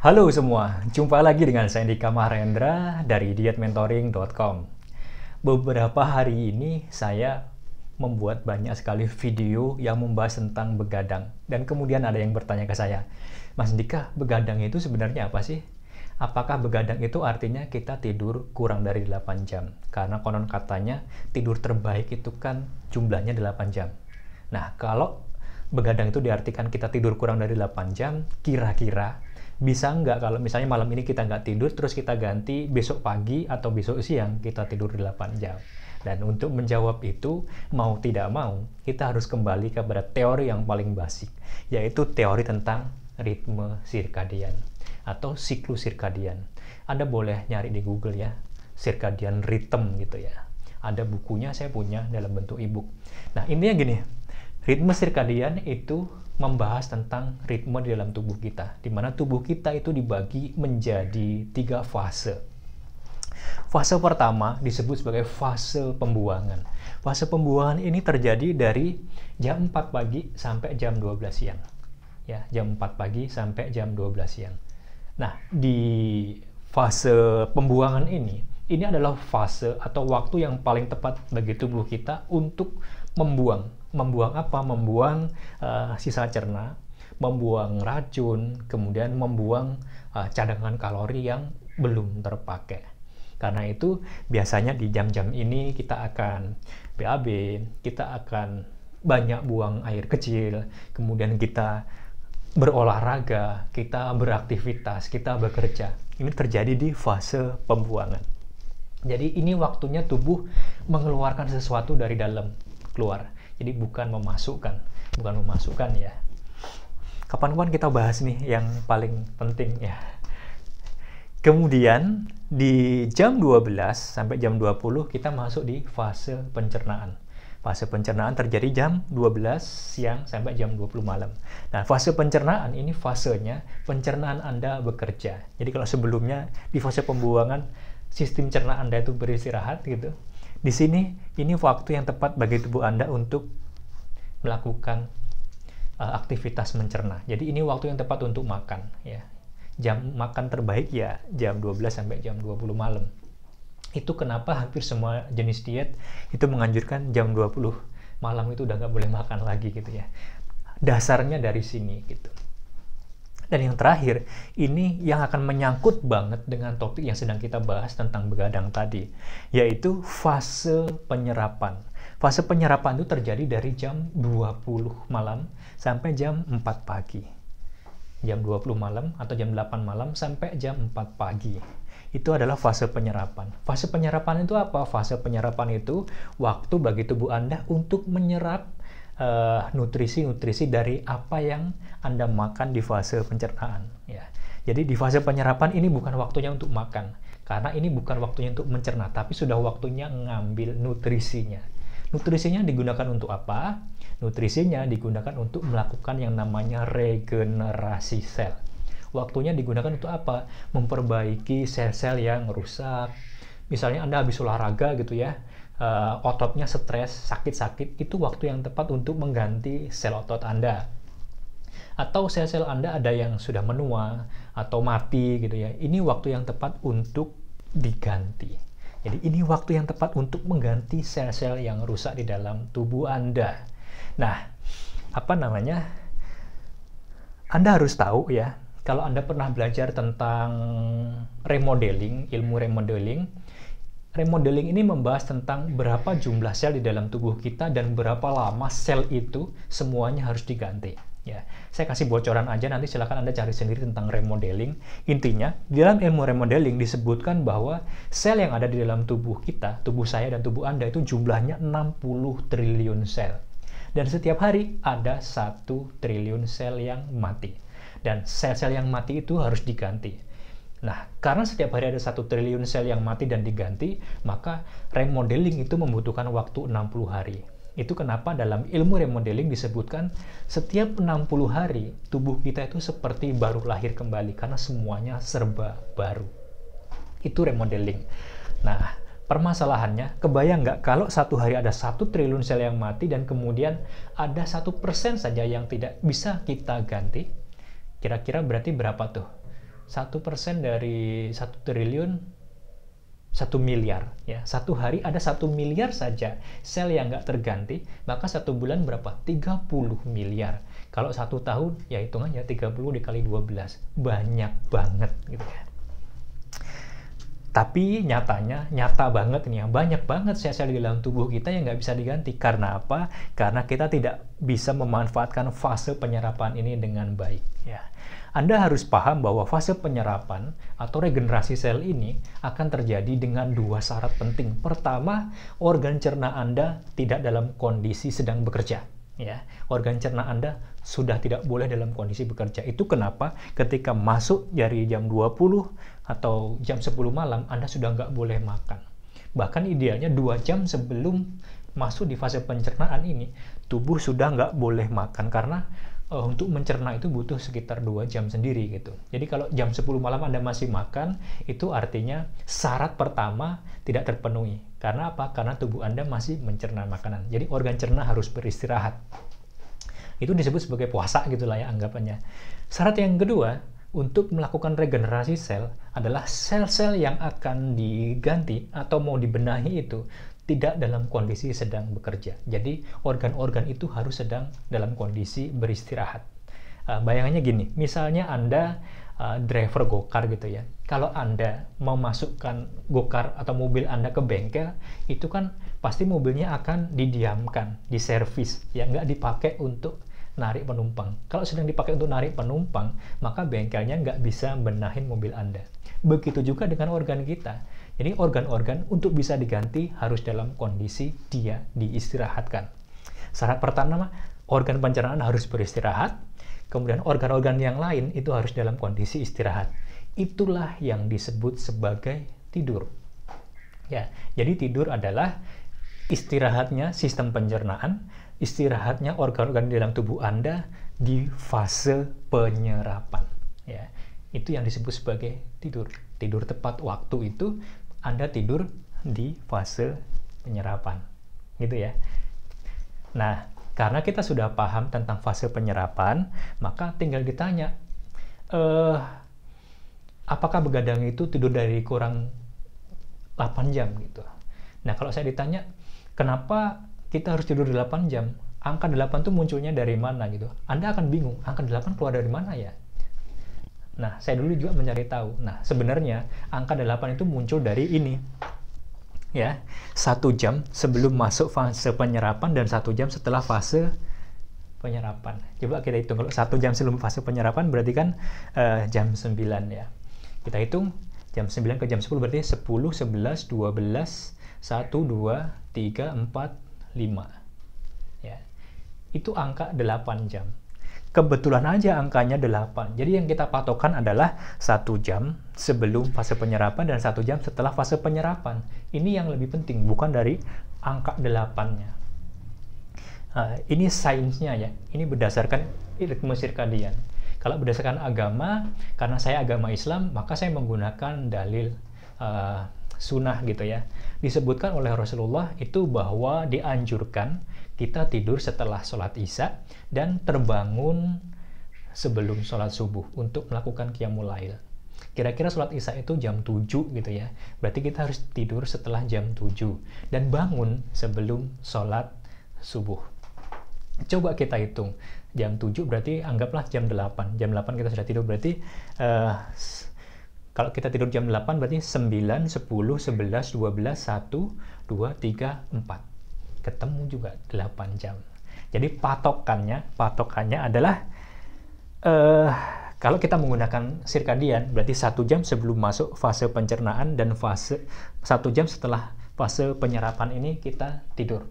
Halo semua, jumpa lagi dengan saya Indika Mahendra dari dietmentoring.com. Beberapa hari ini saya membuat banyak sekali video yang membahas tentang begadang dan kemudian ada yang bertanya ke saya, Mas Dika, begadang itu sebenarnya apa sih? Apakah begadang itu artinya kita tidur kurang dari 8 jam? Karena konon katanya tidur terbaik itu kan jumlahnya 8 jam. Nah, kalau begadang itu diartikan kita tidur kurang dari 8 jam, kira-kira bisa nggak kalau misalnya malam ini kita nggak tidur terus kita ganti besok pagi atau besok siang kita tidur 8 jam dan untuk menjawab itu mau tidak mau kita harus kembali kepada teori yang paling basic yaitu teori tentang ritme sirkadian atau siklus sirkadian anda boleh nyari di google ya sirkadian rhythm gitu ya ada bukunya saya punya dalam bentuk ebook nah intinya gini Ritme sirkadian itu membahas tentang ritme di dalam tubuh kita, di mana tubuh kita itu dibagi menjadi tiga fase. Fase pertama disebut sebagai fase pembuangan. Fase pembuangan ini terjadi dari jam 4 pagi sampai jam 12 siang. Ya, jam 4 pagi sampai jam 12 siang. Nah, di fase pembuangan ini, ini adalah fase atau waktu yang paling tepat bagi tubuh kita untuk membuang membuang apa? Membuang uh, sisa cerna, membuang racun, kemudian membuang uh, cadangan kalori yang belum terpakai. Karena itu biasanya di jam-jam ini kita akan BAB, kita akan banyak buang air kecil, kemudian kita berolahraga, kita beraktivitas, kita bekerja. Ini terjadi di fase pembuangan. Jadi ini waktunya tubuh mengeluarkan sesuatu dari dalam keluar. Jadi bukan memasukkan, bukan memasukkan ya. Kapan-kapan kita bahas nih yang paling penting ya. Kemudian di jam 12 sampai jam 20 kita masuk di fase pencernaan. Fase pencernaan terjadi jam 12 siang sampai jam 20 malam. Nah, fase pencernaan ini fasenya pencernaan Anda bekerja. Jadi kalau sebelumnya di fase pembuangan sistem cerna Anda itu beristirahat gitu. Di sini ini waktu yang tepat bagi tubuh Anda untuk melakukan uh, aktivitas mencerna. Jadi ini waktu yang tepat untuk makan ya. Jam makan terbaik ya jam 12 sampai jam 20 malam. Itu kenapa hampir semua jenis diet itu menganjurkan jam 20 malam itu udah nggak boleh makan lagi gitu ya. Dasarnya dari sini gitu. Dan yang terakhir, ini yang akan menyangkut banget dengan topik yang sedang kita bahas tentang begadang tadi, yaitu fase penyerapan. Fase penyerapan itu terjadi dari jam 20 malam sampai jam 4 pagi. Jam 20 malam atau jam 8 malam sampai jam 4 pagi itu adalah fase penyerapan. Fase penyerapan itu apa? Fase penyerapan itu waktu bagi tubuh Anda untuk menyerap Eh, nutrisi-nutrisi uh, dari apa yang Anda makan di fase pencernaan. Ya. Jadi di fase penyerapan ini bukan waktunya untuk makan, karena ini bukan waktunya untuk mencerna, tapi sudah waktunya ngambil nutrisinya. Nutrisinya digunakan untuk apa? Nutrisinya digunakan untuk melakukan yang namanya regenerasi sel. Waktunya digunakan untuk apa? Memperbaiki sel-sel yang rusak. Misalnya Anda habis olahraga gitu ya, uh, ototnya stres, sakit-sakit, itu waktu yang tepat untuk mengganti sel otot Anda. Atau sel-sel Anda ada yang sudah menua atau mati gitu ya. Ini waktu yang tepat untuk diganti. Jadi ini waktu yang tepat untuk mengganti sel-sel yang rusak di dalam tubuh Anda. Nah, apa namanya? Anda harus tahu ya, kalau Anda pernah belajar tentang remodeling, ilmu remodeling, Remodeling ini membahas tentang berapa jumlah sel di dalam tubuh kita dan berapa lama sel itu semuanya harus diganti. Ya, saya kasih bocoran aja nanti silahkan Anda cari sendiri tentang remodeling. Intinya, di dalam ilmu remodeling disebutkan bahwa sel yang ada di dalam tubuh kita, tubuh saya dan tubuh Anda itu jumlahnya 60 triliun sel. Dan setiap hari ada satu triliun sel yang mati. Dan sel-sel yang mati itu harus diganti Nah, karena setiap hari ada satu triliun sel yang mati dan diganti, maka remodeling itu membutuhkan waktu 60 hari. Itu kenapa dalam ilmu remodeling disebutkan setiap 60 hari tubuh kita itu seperti baru lahir kembali karena semuanya serba baru. Itu remodeling. Nah, permasalahannya, kebayang nggak kalau satu hari ada satu triliun sel yang mati dan kemudian ada satu persen saja yang tidak bisa kita ganti, kira-kira berarti berapa tuh satu persen dari satu triliun satu miliar ya satu hari ada satu miliar saja sel yang nggak terganti maka satu bulan berapa 30 miliar kalau satu tahun ya hitungannya 30 dikali 12 banyak banget gitu kan tapi nyatanya nyata banget nih yang banyak banget sel-sel di dalam tubuh kita yang nggak bisa diganti karena apa karena kita tidak bisa memanfaatkan fase penyerapan ini dengan baik ya anda harus paham bahwa fase penyerapan atau regenerasi sel ini akan terjadi dengan dua syarat penting. Pertama, organ cerna Anda tidak dalam kondisi sedang bekerja. Ya, organ cerna Anda sudah tidak boleh dalam kondisi bekerja. Itu kenapa ketika masuk dari jam 20 atau jam 10 malam Anda sudah nggak boleh makan. Bahkan idealnya dua jam sebelum masuk di fase pencernaan ini, tubuh sudah nggak boleh makan karena uh, untuk mencerna itu butuh sekitar 2 jam sendiri gitu. Jadi kalau jam 10 malam Anda masih makan, itu artinya syarat pertama tidak terpenuhi. Karena apa? Karena tubuh Anda masih mencerna makanan. Jadi organ cerna harus beristirahat. Itu disebut sebagai puasa gitu lah ya anggapannya. Syarat yang kedua untuk melakukan regenerasi sel adalah sel-sel yang akan diganti atau mau dibenahi itu tidak dalam kondisi sedang bekerja. Jadi organ-organ itu harus sedang dalam kondisi beristirahat. Uh, bayangannya gini, misalnya Anda uh, driver gokar gitu ya. Kalau Anda memasukkan gokar atau mobil Anda ke bengkel, itu kan pasti mobilnya akan didiamkan, diservis, ya nggak dipakai untuk narik penumpang. Kalau sedang dipakai untuk narik penumpang, maka bengkelnya nggak bisa benahin mobil Anda. Begitu juga dengan organ kita jadi organ-organ untuk bisa diganti harus dalam kondisi dia diistirahatkan. Syarat pertama, organ pencernaan harus beristirahat, kemudian organ-organ yang lain itu harus dalam kondisi istirahat. Itulah yang disebut sebagai tidur. Ya, jadi tidur adalah istirahatnya sistem pencernaan, istirahatnya organ-organ di dalam tubuh Anda di fase penyerapan. Ya, itu yang disebut sebagai tidur tidur tepat waktu itu anda tidur di fase penyerapan. Gitu ya. Nah, karena kita sudah paham tentang fase penyerapan, maka tinggal ditanya, eh, apakah begadang itu tidur dari kurang 8 jam gitu. Nah, kalau saya ditanya, kenapa kita harus tidur 8 jam? Angka 8 itu munculnya dari mana gitu. Anda akan bingung, angka 8 keluar dari mana ya? Nah, saya dulu juga mencari tahu. Nah, sebenarnya angka 8 itu muncul dari ini. Ya, satu jam sebelum masuk fase penyerapan dan satu jam setelah fase penyerapan. Coba kita hitung kalau satu jam sebelum fase penyerapan berarti kan uh, jam 9 ya. Kita hitung jam 9 ke jam 10 berarti 10, 11, 12, 1, 2, 3, 4, 5. Ya. Itu angka 8 jam kebetulan aja angkanya 8. Jadi yang kita patokan adalah satu jam sebelum fase penyerapan dan satu jam setelah fase penyerapan. Ini yang lebih penting, bukan dari angka 8-nya. Uh, nah, ini sainsnya ya, ini berdasarkan ritme sirkadian. Kalau berdasarkan agama, karena saya agama Islam, maka saya menggunakan dalil uh, sunnah gitu ya. Disebutkan oleh Rasulullah itu bahwa dianjurkan kita tidur setelah sholat isya dan terbangun sebelum sholat subuh untuk melakukan qiyamul lail. Kira-kira sholat isya itu jam 7 gitu ya. Berarti kita harus tidur setelah jam 7 dan bangun sebelum sholat subuh. Coba kita hitung. Jam 7 berarti anggaplah jam 8. Jam 8 kita sudah tidur berarti uh, kalau kita tidur jam 8 berarti 9, 10, 11, 12, 1, 2, 3, 4. Ketemu juga 8 jam. Jadi patokannya, patokannya adalah uh, kalau kita menggunakan sirkadian berarti satu jam sebelum masuk fase pencernaan dan fase satu jam setelah fase penyerapan ini kita tidur.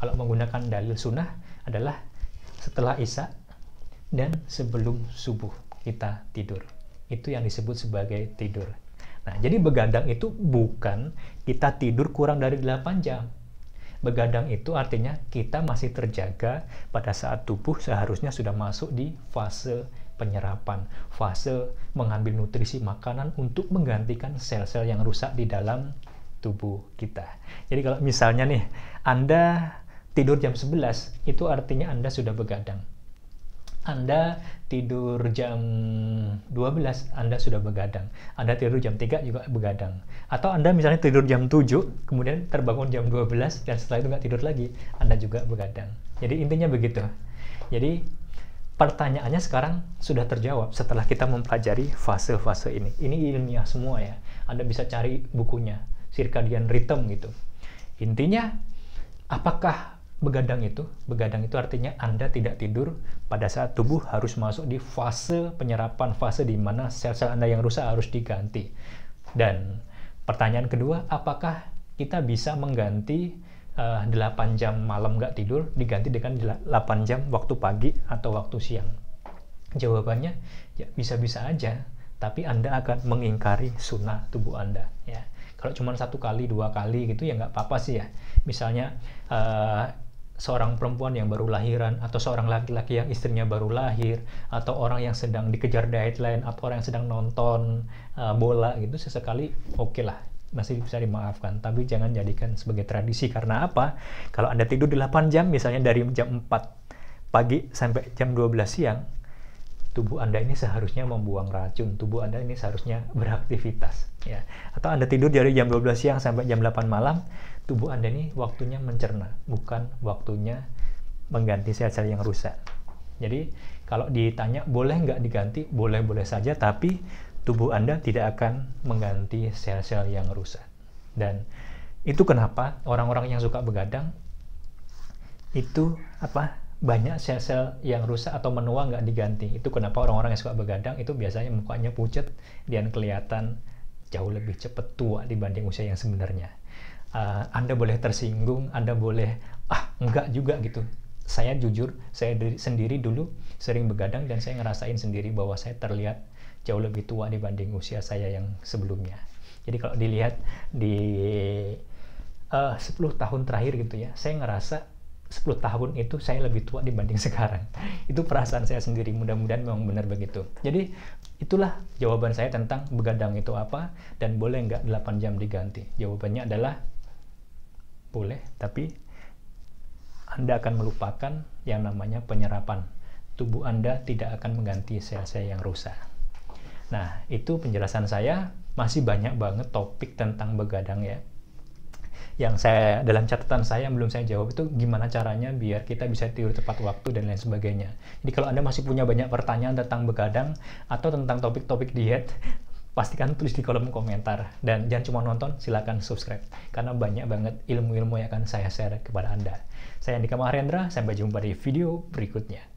Kalau menggunakan dalil sunnah adalah setelah isya dan sebelum subuh kita tidur. Itu yang disebut sebagai tidur. Nah, jadi begadang itu bukan kita tidur kurang dari 8 jam. Begadang itu artinya kita masih terjaga pada saat tubuh seharusnya sudah masuk di fase penyerapan, fase mengambil nutrisi makanan untuk menggantikan sel-sel yang rusak di dalam tubuh kita. Jadi kalau misalnya nih Anda tidur jam 11, itu artinya Anda sudah begadang anda tidur jam 12, Anda sudah begadang. Anda tidur jam 3 juga begadang. Atau Anda misalnya tidur jam 7, kemudian terbangun jam 12, dan setelah itu nggak tidur lagi, Anda juga begadang. Jadi intinya begitu. Jadi pertanyaannya sekarang sudah terjawab setelah kita mempelajari fase-fase ini. Ini ilmiah semua ya. Anda bisa cari bukunya, circadian rhythm gitu. Intinya, apakah begadang itu, begadang itu artinya Anda tidak tidur pada saat tubuh harus masuk di fase penyerapan, fase di mana sel-sel Anda yang rusak harus diganti. Dan pertanyaan kedua, apakah kita bisa mengganti uh, eh, 8 jam malam nggak tidur diganti dengan 8 jam waktu pagi atau waktu siang? Jawabannya, ya bisa-bisa aja, tapi Anda akan mengingkari sunnah tubuh Anda. ya kalau cuma satu kali dua kali gitu ya nggak apa-apa sih ya misalnya uh, seorang perempuan yang baru lahiran atau seorang laki-laki yang istrinya baru lahir atau orang yang sedang dikejar deadline atau orang yang sedang nonton uh, bola gitu sesekali oke okay lah masih bisa dimaafkan tapi jangan jadikan sebagai tradisi karena apa kalau anda tidur 8 jam misalnya dari jam 4 pagi sampai jam 12 siang tubuh Anda ini seharusnya membuang racun, tubuh Anda ini seharusnya beraktivitas ya. Atau Anda tidur dari jam 12 siang sampai jam 8 malam, tubuh Anda ini waktunya mencerna, bukan waktunya mengganti sel-sel yang rusak. Jadi, kalau ditanya boleh nggak diganti, boleh-boleh saja, tapi tubuh Anda tidak akan mengganti sel-sel yang rusak. Dan itu kenapa orang-orang yang suka begadang itu apa banyak sel-sel yang rusak atau menua nggak diganti. Itu kenapa orang-orang yang suka begadang itu biasanya mukanya pucat dan kelihatan jauh lebih cepat tua dibanding usia yang sebenarnya uh, Anda boleh tersinggung, Anda boleh ah enggak juga gitu. Saya jujur, saya diri, sendiri dulu sering begadang dan saya ngerasain sendiri bahwa saya terlihat jauh lebih tua dibanding usia saya yang sebelumnya. Jadi kalau dilihat di eh, uh, 10 tahun terakhir gitu ya, saya ngerasa 10 tahun itu saya lebih tua dibanding sekarang. Itu perasaan saya sendiri, mudah-mudahan memang benar begitu. Jadi itulah jawaban saya tentang begadang itu apa dan boleh nggak 8 jam diganti. Jawabannya adalah boleh, tapi Anda akan melupakan yang namanya penyerapan. Tubuh Anda tidak akan mengganti sel-sel yang rusak. Nah, itu penjelasan saya. Masih banyak banget topik tentang begadang ya. Yang saya dalam catatan saya yang belum saya jawab itu gimana caranya biar kita bisa tidur tepat waktu dan lain sebagainya. Jadi kalau Anda masih punya banyak pertanyaan tentang begadang atau tentang topik-topik diet, pastikan tulis di kolom komentar. Dan jangan cuma nonton, silahkan subscribe. Karena banyak banget ilmu-ilmu yang akan saya share kepada Anda. Saya Andika Maharendra, sampai jumpa di video berikutnya.